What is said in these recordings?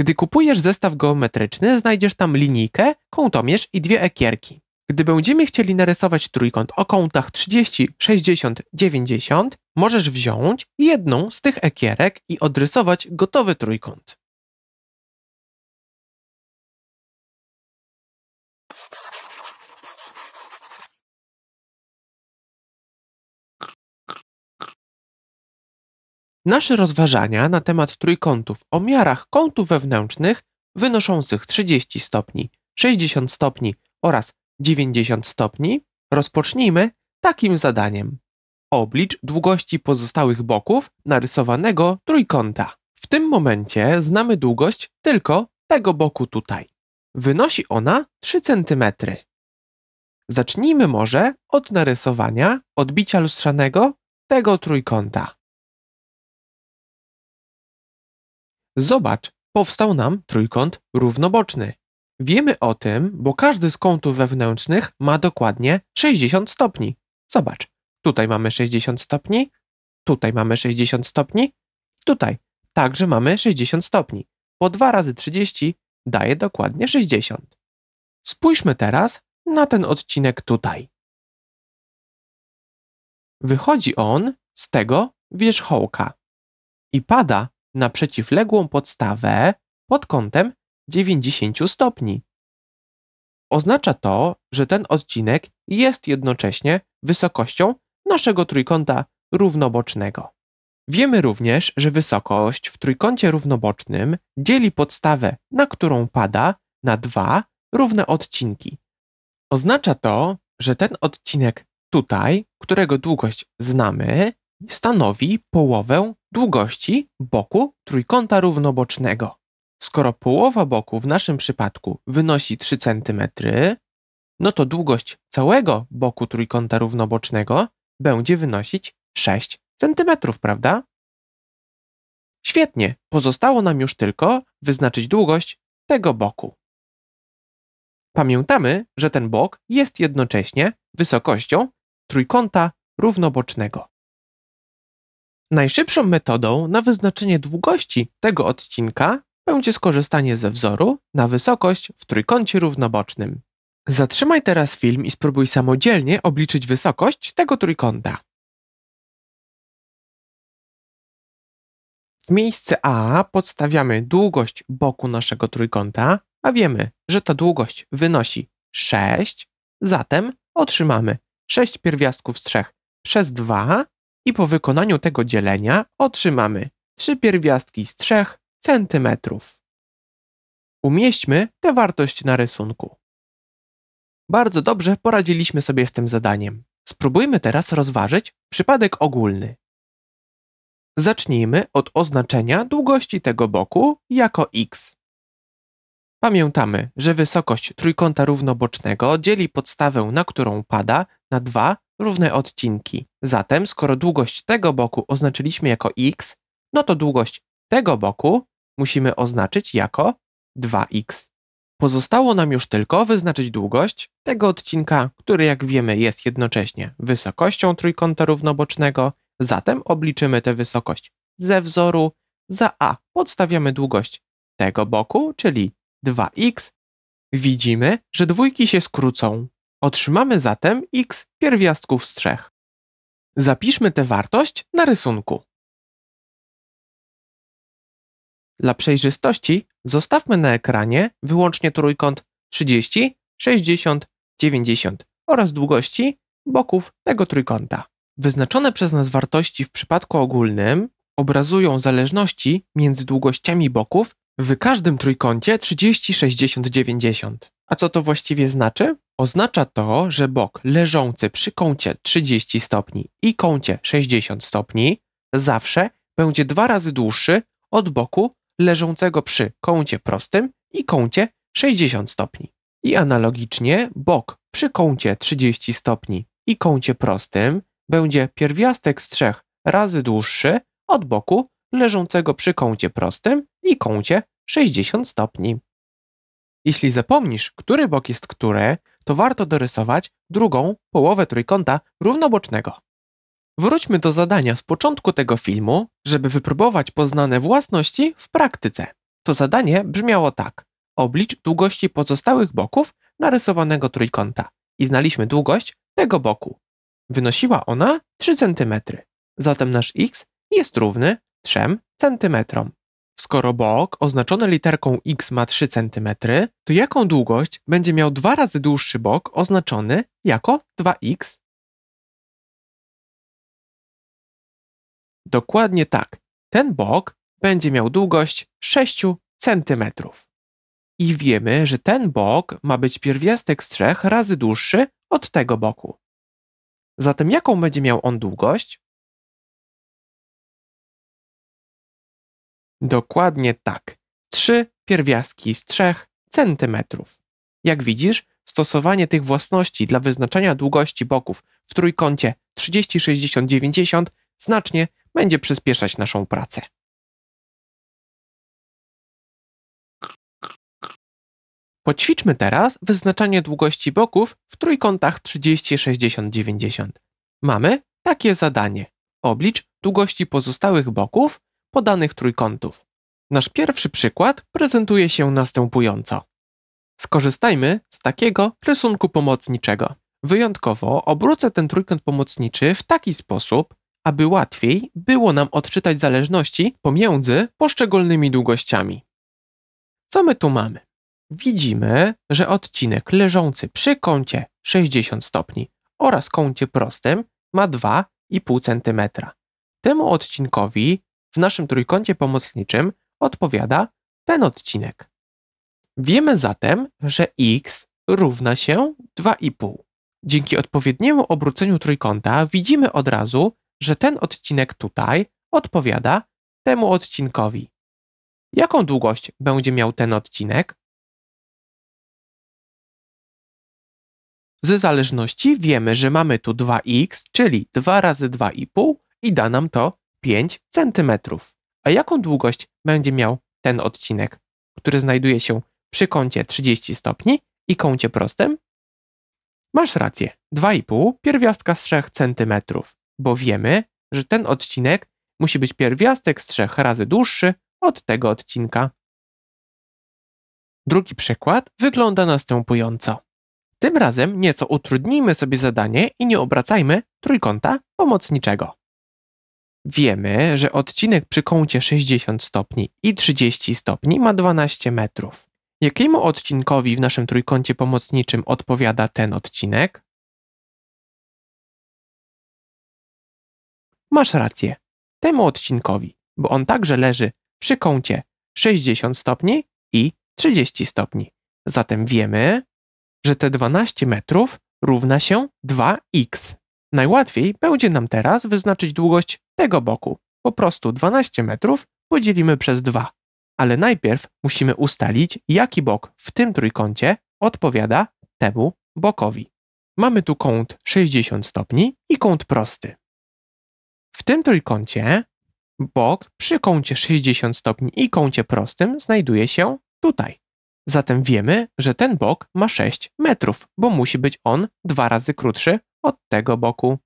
Gdy kupujesz zestaw geometryczny, znajdziesz tam linijkę, kątomierz i dwie ekierki. Gdy będziemy chcieli narysować trójkąt o kątach 30, 60, 90, możesz wziąć jedną z tych ekierek i odrysować gotowy trójkąt. Nasze rozważania na temat trójkątów o miarach kątów wewnętrznych wynoszących 30 stopni, 60 stopni oraz 90 stopni rozpocznijmy takim zadaniem. Oblicz długości pozostałych boków narysowanego trójkąta. W tym momencie znamy długość tylko tego boku tutaj. Wynosi ona 3 cm. Zacznijmy może od narysowania odbicia lustrzanego tego trójkąta. Zobacz, powstał nam trójkąt równoboczny. Wiemy o tym, bo każdy z kątów wewnętrznych ma dokładnie 60 stopni. Zobacz, tutaj mamy 60 stopni, tutaj mamy 60 stopni, tutaj także mamy 60 stopni. Po 2 razy 30 daje dokładnie 60. Spójrzmy teraz na ten odcinek tutaj. Wychodzi on z tego wierzchołka i pada na przeciwległą podstawę pod kątem 90 stopni. Oznacza to, że ten odcinek jest jednocześnie wysokością naszego trójkąta równobocznego. Wiemy również, że wysokość w trójkącie równobocznym dzieli podstawę, na którą pada, na dwa równe odcinki. Oznacza to, że ten odcinek tutaj, którego długość znamy, stanowi połowę długości boku trójkąta równobocznego. Skoro połowa boku w naszym przypadku wynosi 3 cm, no to długość całego boku trójkąta równobocznego będzie wynosić 6 cm, prawda? Świetnie, pozostało nam już tylko wyznaczyć długość tego boku. Pamiętamy, że ten bok jest jednocześnie wysokością trójkąta równobocznego. Najszybszą metodą na wyznaczenie długości tego odcinka będzie skorzystanie ze wzoru na wysokość w trójkącie równobocznym. Zatrzymaj teraz film i spróbuj samodzielnie obliczyć wysokość tego trójkąta. W miejsce A podstawiamy długość boku naszego trójkąta, a wiemy, że ta długość wynosi 6, zatem otrzymamy 6 pierwiastków z 3 przez 2 i po wykonaniu tego dzielenia otrzymamy 3 pierwiastki z 3 cm. Umieśćmy tę wartość na rysunku. Bardzo dobrze poradziliśmy sobie z tym zadaniem. Spróbujmy teraz rozważyć przypadek ogólny. Zacznijmy od oznaczenia długości tego boku jako x. Pamiętamy, że wysokość trójkąta równobocznego dzieli podstawę, na którą pada, na 2 równe odcinki. Zatem, skoro długość tego boku oznaczyliśmy jako x, no to długość tego boku musimy oznaczyć jako 2x. Pozostało nam już tylko wyznaczyć długość tego odcinka, który jak wiemy jest jednocześnie wysokością trójkąta równobocznego, zatem obliczymy tę wysokość ze wzoru. Za a podstawiamy długość tego boku, czyli 2x. Widzimy, że dwójki się skrócą, Otrzymamy zatem x pierwiastków z 3. Zapiszmy tę wartość na rysunku. Dla przejrzystości zostawmy na ekranie wyłącznie trójkąt 30, 60, 90 oraz długości boków tego trójkąta. Wyznaczone przez nas wartości w przypadku ogólnym obrazują zależności między długościami boków w każdym trójkącie 30, 60, 90. A co to właściwie znaczy? Oznacza to, że bok leżący przy kącie 30 stopni i kącie 60 stopni zawsze będzie dwa razy dłuższy od boku leżącego przy kącie prostym i kącie 60 stopni. I analogicznie bok przy kącie 30 stopni i kącie prostym będzie pierwiastek z trzech razy dłuższy od boku leżącego przy kącie prostym i kącie 60 stopni. Jeśli zapomnisz, który bok jest który, to warto dorysować drugą połowę trójkąta równobocznego. Wróćmy do zadania z początku tego filmu, żeby wypróbować poznane własności w praktyce. To zadanie brzmiało tak. Oblicz długości pozostałych boków narysowanego trójkąta i znaliśmy długość tego boku. Wynosiła ona 3 cm. Zatem nasz x jest równy 3 cm. Skoro bok oznaczony literką x ma 3 cm, to jaką długość będzie miał dwa razy dłuższy bok oznaczony jako 2x? Dokładnie tak. Ten bok będzie miał długość 6 cm. I wiemy, że ten bok ma być pierwiastek z 3 razy dłuższy od tego boku. Zatem jaką będzie miał on długość? Dokładnie tak. Trzy pierwiastki z 3 cm. Jak widzisz, stosowanie tych własności dla wyznaczania długości boków w trójkącie 30-60-90 znacznie będzie przyspieszać naszą pracę. Poćwiczmy teraz wyznaczanie długości boków w trójkątach 30-60-90. Mamy takie zadanie. Oblicz długości pozostałych boków podanych trójkątów. Nasz pierwszy przykład prezentuje się następująco. Skorzystajmy z takiego rysunku pomocniczego. Wyjątkowo obrócę ten trójkąt pomocniczy w taki sposób, aby łatwiej było nam odczytać zależności pomiędzy poszczególnymi długościami. Co my tu mamy? Widzimy, że odcinek leżący przy kącie 60 stopni oraz kącie prostym ma 2,5 cm. Temu odcinkowi w naszym trójkącie pomocniczym odpowiada ten odcinek. Wiemy zatem, że x równa się 2,5. Dzięki odpowiedniemu obróceniu trójkąta widzimy od razu, że ten odcinek tutaj odpowiada temu odcinkowi. Jaką długość będzie miał ten odcinek? Z zależności wiemy, że mamy tu 2x, czyli 2 razy 2,5 i da nam to 5 cm. A jaką długość będzie miał ten odcinek, który znajduje się przy kącie 30 stopni i kącie prostym? Masz rację, 2,5 pierwiastka z 3 cm, bo wiemy, że ten odcinek musi być pierwiastek z 3 razy dłuższy od tego odcinka. Drugi przykład wygląda następująco. Tym razem nieco utrudnijmy sobie zadanie i nie obracajmy trójkąta pomocniczego wiemy, że odcinek przy kącie 60 stopni i 30 stopni ma 12 metrów. Jakiemu odcinkowi w naszym trójkącie pomocniczym odpowiada ten odcinek? Masz rację, temu odcinkowi, bo on także leży przy kącie 60 stopni i 30 stopni. Zatem wiemy, że te 12 metrów równa się 2x. Najłatwiej będzie nam teraz wyznaczyć długość tego boku. Po prostu 12 metrów podzielimy przez 2. Ale najpierw musimy ustalić, jaki bok w tym trójkącie odpowiada temu bokowi. Mamy tu kąt 60 stopni i kąt prosty. W tym trójkącie bok przy kącie 60 stopni i kącie prostym znajduje się tutaj. Zatem wiemy, że ten bok ma 6 metrów, bo musi być on dwa razy krótszy od tego boku.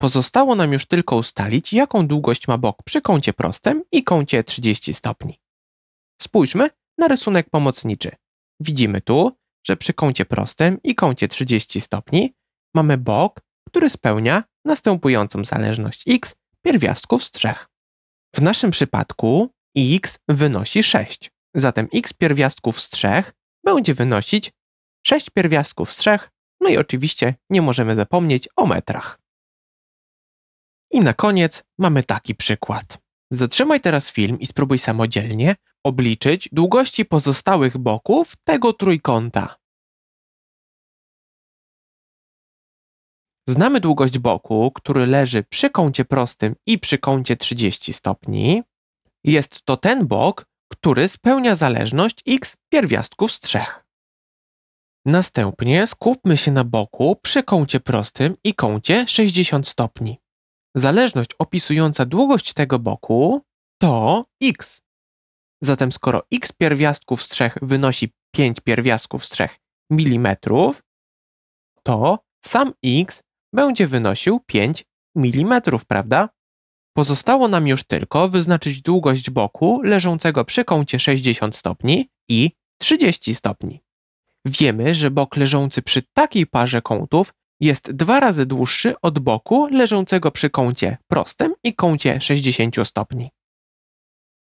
Pozostało nam już tylko ustalić, jaką długość ma bok przy kącie prostym i kącie 30 stopni. Spójrzmy na rysunek pomocniczy. Widzimy tu, że przy kącie prostym i kącie 30 stopni mamy bok, który spełnia następującą zależność x pierwiastków z 3. W naszym przypadku x wynosi 6, zatem x pierwiastków z 3 będzie wynosić 6 pierwiastków z 3, no i oczywiście nie możemy zapomnieć o metrach. I na koniec mamy taki przykład. Zatrzymaj teraz film i spróbuj samodzielnie obliczyć długości pozostałych boków tego trójkąta. Znamy długość boku, który leży przy kącie prostym i przy kącie 30 stopni. Jest to ten bok, który spełnia zależność x pierwiastków z trzech. Następnie skupmy się na boku przy kącie prostym i kącie 60 stopni zależność opisująca długość tego boku to x. Zatem skoro x pierwiastków z 3 wynosi 5 pierwiastków z 3 mm, to sam x będzie wynosił 5 mm, prawda? Pozostało nam już tylko wyznaczyć długość boku leżącego przy kącie 60 stopni i 30 stopni. Wiemy, że bok leżący przy takiej parze kątów jest dwa razy dłuższy od boku leżącego przy kącie prostym i kącie 60 stopni.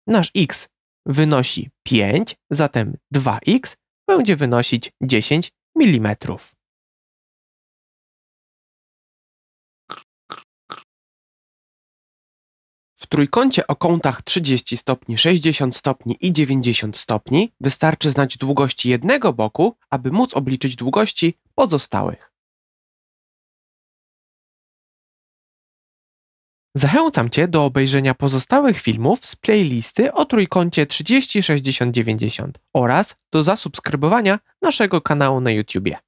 Nasz x wynosi 5, zatem 2x będzie wynosić 10 mm. W trójkącie o kątach 30 stopni, 60 stopni i 90 stopni wystarczy znać długości jednego boku, aby móc obliczyć długości pozostałych. Zachęcam Cię do obejrzenia pozostałych filmów z playlisty o trójkącie 30:60:90 oraz do zasubskrybowania naszego kanału na YouTube.